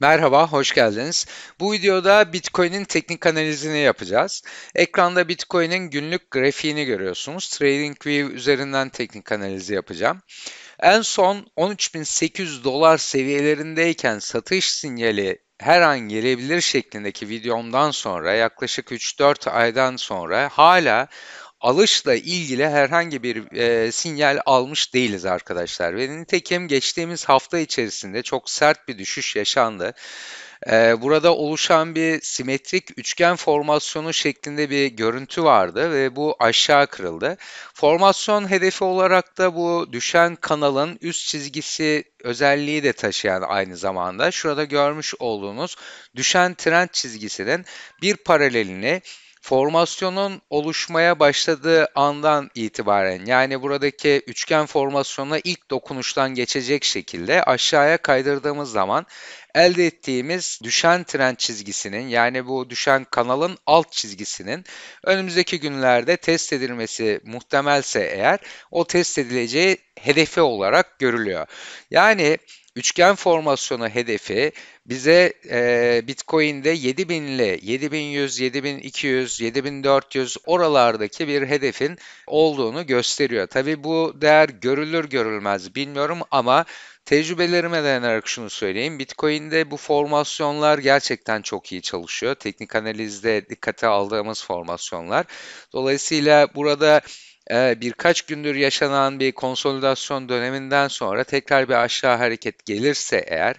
Merhaba, hoş geldiniz. Bu videoda Bitcoin'in teknik analizini yapacağız. Ekranda Bitcoin'in günlük grafiğini görüyorsunuz. TradingView üzerinden teknik analizi yapacağım. En son 13.800 dolar seviyelerindeyken satış sinyali her an gelebilir şeklindeki videomdan sonra yaklaşık 3-4 aydan sonra hala alışla ilgili herhangi bir e, sinyal almış değiliz arkadaşlar. Ve nitekim geçtiğimiz hafta içerisinde çok sert bir düşüş yaşandı. E, burada oluşan bir simetrik üçgen formasyonu şeklinde bir görüntü vardı ve bu aşağı kırıldı. Formasyon hedefi olarak da bu düşen kanalın üst çizgisi özelliği de taşıyan aynı zamanda şurada görmüş olduğunuz düşen trend çizgisinin bir paralelini Formasyonun oluşmaya başladığı andan itibaren yani buradaki üçgen formasyonuna ilk dokunuştan geçecek şekilde aşağıya kaydırdığımız zaman elde ettiğimiz düşen trend çizgisinin yani bu düşen kanalın alt çizgisinin önümüzdeki günlerde test edilmesi muhtemelse eğer o test edileceği hedefi olarak görülüyor. Yani üçgen formasyonu hedefi bize e, Bitcoin'de 7000 ile 7100, 7200, 7400 oralardaki bir hedefin olduğunu gösteriyor. Tabii bu değer görülür görülmez bilmiyorum ama Tecrübelerime dayanarak şunu söyleyeyim. Bitcoin'de bu formasyonlar gerçekten çok iyi çalışıyor. Teknik analizde dikkate aldığımız formasyonlar. Dolayısıyla burada e, birkaç gündür yaşanan bir konsolidasyon döneminden sonra tekrar bir aşağı hareket gelirse eğer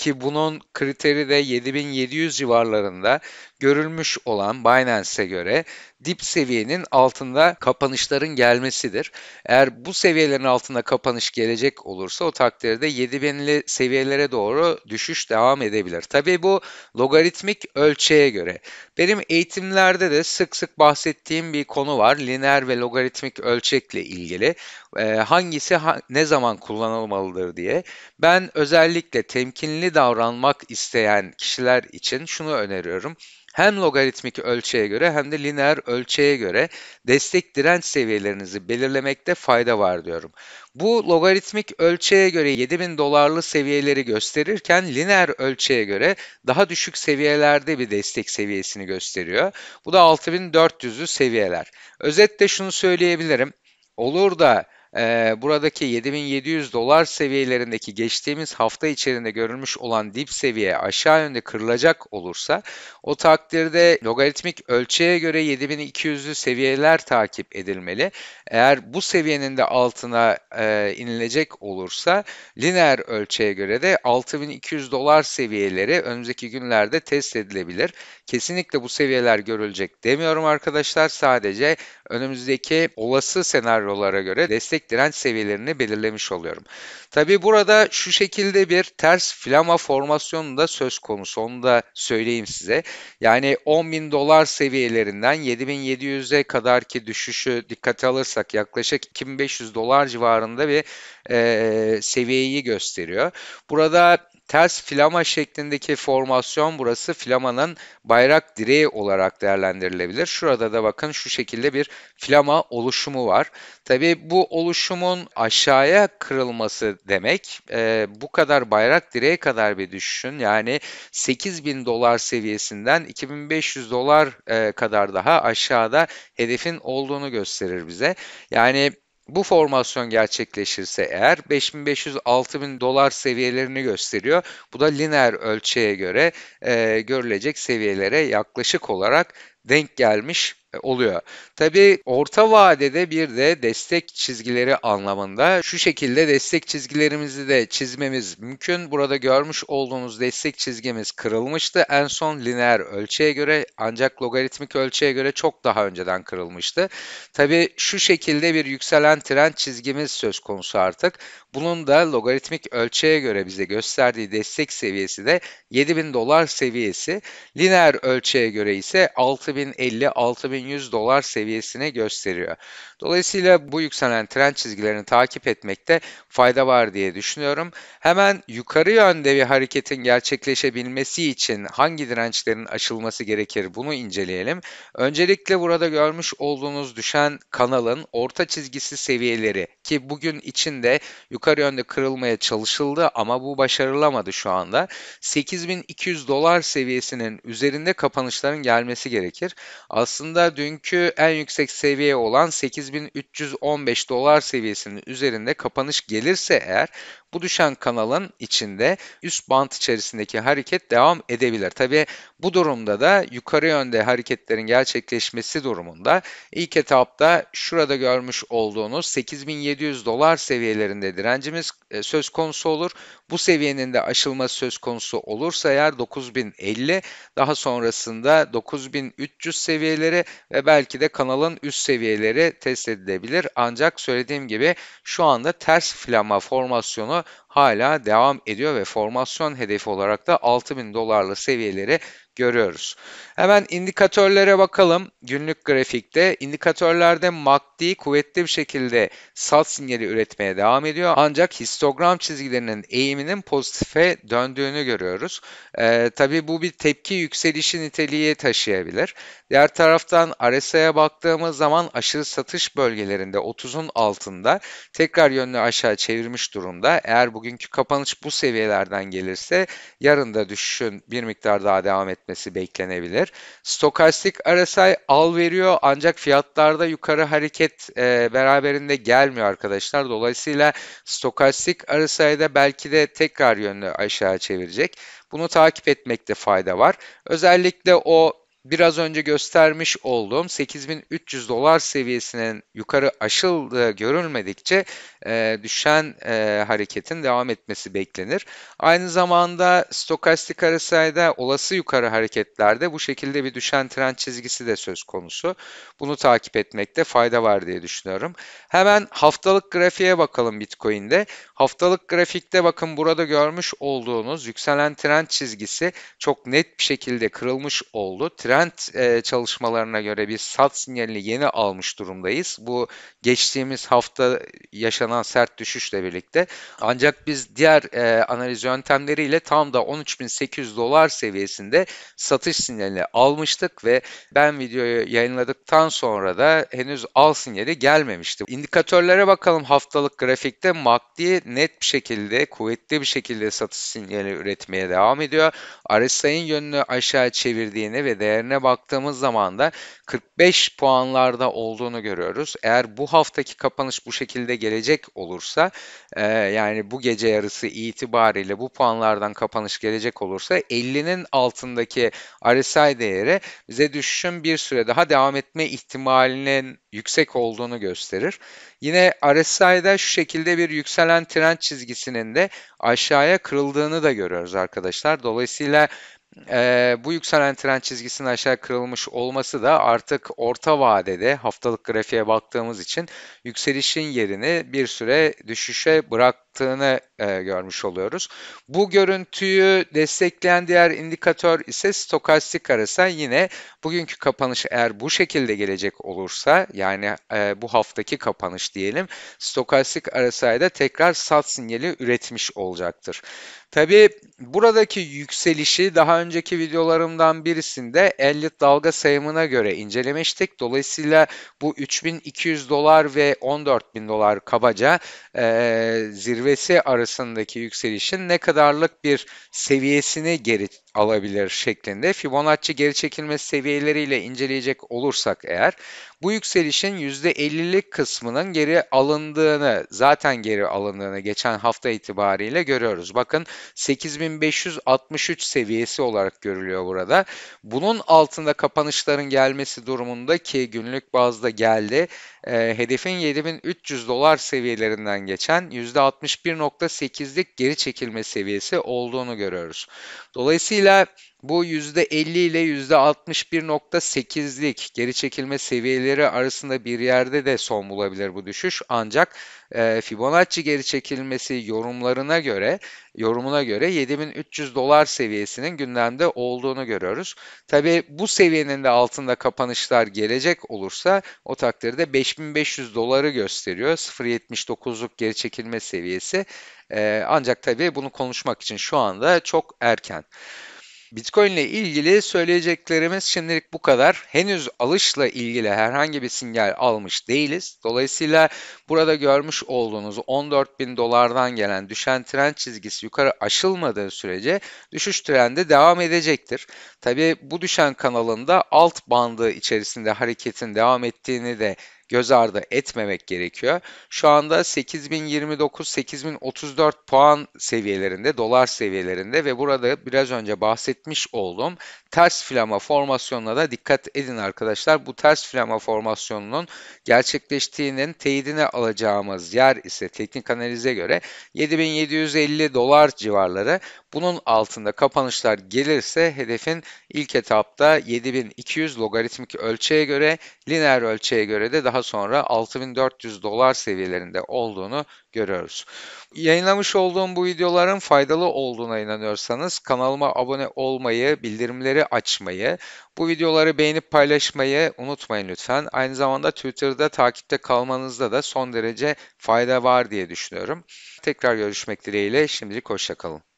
ki bunun kriteri de 7700 civarlarında görülmüş olan Binance'e göre dip seviyenin altında kapanışların gelmesidir. Eğer bu seviyelerin altında kapanış gelecek olursa o takdirde 7000'li seviyelere doğru düşüş devam edebilir. Tabii bu logaritmik ölçeğe göre. Benim eğitimlerde de sık sık bahsettiğim bir konu var. Lineer ve logaritmik ölçekle ilgili. E, hangisi ha, ne zaman kullanılmalıdır diye. Ben özellikle temkinli davranmak isteyen kişiler için şunu öneriyorum hem logaritmik ölçeğe göre hem de lineer ölçeğe göre destek direnç seviyelerinizi belirlemekte fayda var diyorum. Bu logaritmik ölçeğe göre 7000 dolarlı seviyeleri gösterirken lineer ölçeğe göre daha düşük seviyelerde bir destek seviyesini gösteriyor. Bu da 6400'lü seviyeler. Özetle şunu söyleyebilirim. Olur da ee, buradaki 7700 dolar seviyelerindeki geçtiğimiz hafta içerisinde görülmüş olan dip seviye aşağı yönde kırılacak olursa o takdirde logaritmik ölçüye göre 7200'lü seviyeler takip edilmeli. Eğer bu seviyenin de altına e, inilecek olursa lineer ölçüye göre de 6200 dolar seviyeleri önümüzdeki günlerde test edilebilir. Kesinlikle bu seviyeler görülecek demiyorum arkadaşlar. Sadece önümüzdeki olası senaryolara göre destek destek direnç seviyelerini belirlemiş oluyorum. Tabi burada şu şekilde bir ters flama formasyonu da söz konusu. Onu da söyleyeyim size. Yani 10.000 dolar seviyelerinden 7700'e kadar ki düşüşü dikkate alırsak yaklaşık 2500 dolar civarında bir e, seviyeyi gösteriyor. Burada Ters filama şeklindeki formasyon burası filamanın bayrak direği olarak değerlendirilebilir. Şurada da bakın şu şekilde bir filama oluşumu var. Tabi bu oluşumun aşağıya kırılması demek e, bu kadar bayrak direğe kadar bir düşüşün yani 8000 dolar seviyesinden 2500 dolar e, kadar daha aşağıda hedefin olduğunu gösterir bize. Yani bu formasyon gerçekleşirse eğer 5500-6000 dolar seviyelerini gösteriyor. Bu da lineer ölçüye göre e, görülecek seviyelere yaklaşık olarak denk gelmiş e, oluyor. Tabii orta vadede bir de destek çizgileri anlamında şu şekilde destek çizgilerimizi de çizmemiz mümkün. Burada görmüş olduğunuz destek çizgimiz kırılmıştı. En son lineer ölçüye göre ancak logaritmik ölçüye göre çok daha önceden kırılmıştı. Tabii şu şekilde bir yükselen trend çizgimiz söz konusu artık. Bunun da logaritmik ölçüye göre bize gösterdiği destek seviyesi de 7000 dolar seviyesi. Lineer ölçüye göre ise 6050 6000 4100 dolar seviyesine gösteriyor. Dolayısıyla bu yükselen trend çizgilerini takip etmekte fayda var diye düşünüyorum. Hemen yukarı yönde bir hareketin gerçekleşebilmesi için hangi dirençlerin aşılması gerekir bunu inceleyelim. Öncelikle burada görmüş olduğunuz düşen kanalın orta çizgisi seviyeleri ki bugün içinde yukarı yönde kırılmaya çalışıldı ama bu başarılamadı şu anda. 8200 dolar seviyesinin üzerinde kapanışların gelmesi gerekir. Aslında dünkü en yüksek seviye olan 8315 dolar seviyesinin üzerinde kapanış gelirse eğer bu düşen kanalın içinde üst bant içerisindeki hareket devam edebilir. Tabi bu durumda da yukarı yönde hareketlerin gerçekleşmesi durumunda ilk etapta şurada görmüş olduğunuz 8700 dolar seviyelerinde direncimiz e, söz konusu olur. Bu seviyenin de aşılması söz konusu olursa eğer 9050 daha sonrasında 9300 seviyeleri ve belki de kanalın üst seviyeleri test edilebilir. Ancak söylediğim gibi şu anda ters flama formasyonu hala devam ediyor ve formasyon hedefi olarak da 6000 dolarlı seviyelere görüyoruz. Hemen indikatörlere bakalım. Günlük grafikte indikatörlerde MACD kuvvetli bir şekilde sal sinyali üretmeye devam ediyor. Ancak histogram çizgilerinin eğiminin pozitife döndüğünü görüyoruz. Ee, tabii bu bir tepki yükselişi niteliği taşıyabilir. Diğer taraftan RSI'ye baktığımız zaman aşırı satış bölgelerinde 30'un altında tekrar yönünü aşağı çevirmiş durumda. Eğer bugünkü kapanış bu seviyelerden gelirse yarın da düşüşün bir miktar daha devam etmesi etmesi beklenebilir. Stokastik RSI al veriyor ancak fiyatlarda yukarı hareket e, beraberinde gelmiyor arkadaşlar. Dolayısıyla stokastik RSI'de belki de tekrar yönlü aşağı çevirecek. Bunu takip etmekte fayda var. Özellikle o biraz önce göstermiş olduğum 8300 dolar seviyesinin yukarı aşıldığı görülmedikçe e, düşen e, hareketin devam etmesi beklenir. Aynı zamanda stokastik arasayda olası yukarı hareketlerde bu şekilde bir düşen trend çizgisi de söz konusu. Bunu takip etmekte fayda var diye düşünüyorum. Hemen haftalık grafiğe bakalım Bitcoin'de. Haftalık grafikte bakın burada görmüş olduğunuz yükselen trend çizgisi çok net bir şekilde kırılmış oldu. Trend trend e, çalışmalarına göre bir sat sinyalini yeni almış durumdayız. Bu geçtiğimiz hafta yaşanan sert düşüşle birlikte. Ancak biz diğer e, analiz yöntemleriyle tam da 13.800 dolar seviyesinde satış sinyalini almıştık ve ben videoyu yayınladıktan sonra da henüz al sinyali gelmemişti. İndikatörlere bakalım haftalık grafikte MACD net bir şekilde, kuvvetli bir şekilde satış sinyali üretmeye devam ediyor. RSI'nin yönünü aşağı çevirdiğini ve değer değerlerine baktığımız zaman da 45 puanlarda olduğunu görüyoruz. Eğer bu haftaki kapanış bu şekilde gelecek olursa e, yani bu gece yarısı itibariyle bu puanlardan kapanış gelecek olursa 50'nin altındaki RSI değeri bize düşüşün bir süre daha devam etme ihtimalinin yüksek olduğunu gösterir. Yine RSI'da şu şekilde bir yükselen trend çizgisinin de aşağıya kırıldığını da görüyoruz arkadaşlar. Dolayısıyla e, bu yükselen trend çizgisinin aşağı kırılmış olması da artık orta vadede haftalık grafiğe baktığımız için yükselişin yerini bir süre düşüşe bırak arttığını e, görmüş oluyoruz. Bu görüntüyü destekleyen diğer indikatör ise stokastik arasa yine bugünkü kapanış eğer bu şekilde gelecek olursa yani e, bu haftaki kapanış diyelim stokastik arasayda tekrar sat sinyali üretmiş olacaktır. Tabi buradaki yükselişi daha önceki videolarımdan birisinde Elliot dalga sayımına göre incelemiştik. Dolayısıyla bu 3200 dolar ve 14.000 dolar kabaca e, zirve zirvesi arasındaki yükselişin ne kadarlık bir seviyesini geri alabilir şeklinde Fibonacci geri çekilme seviyeleriyle inceleyecek olursak eğer bu yükselişin %50'lik kısmının geri alındığını zaten geri alındığını geçen hafta itibariyle görüyoruz. Bakın 8563 seviyesi olarak görülüyor burada. Bunun altında kapanışların gelmesi durumunda ki günlük bazda geldi. E, hedefin 7300 dolar seviyelerinden geçen %61.8'lik geri çekilme seviyesi olduğunu görüyoruz. Dolayısıyla Dolayısıyla bu %50 ile %61.8'lik geri çekilme seviyeleri arasında bir yerde de son bulabilir bu düşüş. Ancak e, Fibonacci geri çekilmesi yorumlarına göre, yorumuna göre 7300 dolar seviyesinin gündemde olduğunu görüyoruz. Tabi bu seviyenin de altında kapanışlar gelecek olursa o takdirde 5500 doları gösteriyor. 0.79'luk geri çekilme seviyesi. E, ancak tabi bunu konuşmak için şu anda çok erken. Bitcoin ile ilgili söyleyeceklerimiz şimdilik bu kadar. Henüz alışla ilgili herhangi bir sinyal almış değiliz. Dolayısıyla burada görmüş olduğunuz 14 bin dolardan gelen düşen trend çizgisi yukarı aşılmadığı sürece düşüş trendi devam edecektir. Tabii bu düşen kanalında alt bandı içerisinde hareketin devam ettiğini de göz ardı etmemek gerekiyor. Şu anda 8029-8034 puan seviyelerinde, dolar seviyelerinde ve burada biraz önce bahsetmiş olduğum ters flama formasyonuna da dikkat edin arkadaşlar. Bu ters flama formasyonunun gerçekleştiğinin teyidini alacağımız yer ise teknik analize göre 7750 dolar civarları. Bunun altında kapanışlar gelirse hedefin ilk etapta 7200 logaritmik ölçeğe göre, lineer ölçeğe göre de daha sonra 6400 dolar seviyelerinde olduğunu görüyoruz. Yayınlamış olduğum bu videoların faydalı olduğuna inanıyorsanız kanalıma abone olmayı, bildirimleri bildirimleri açmayı, bu videoları beğenip paylaşmayı unutmayın lütfen. Aynı zamanda Twitter'da takipte kalmanızda da son derece fayda var diye düşünüyorum. Tekrar görüşmek dileğiyle şimdilik hoşçakalın.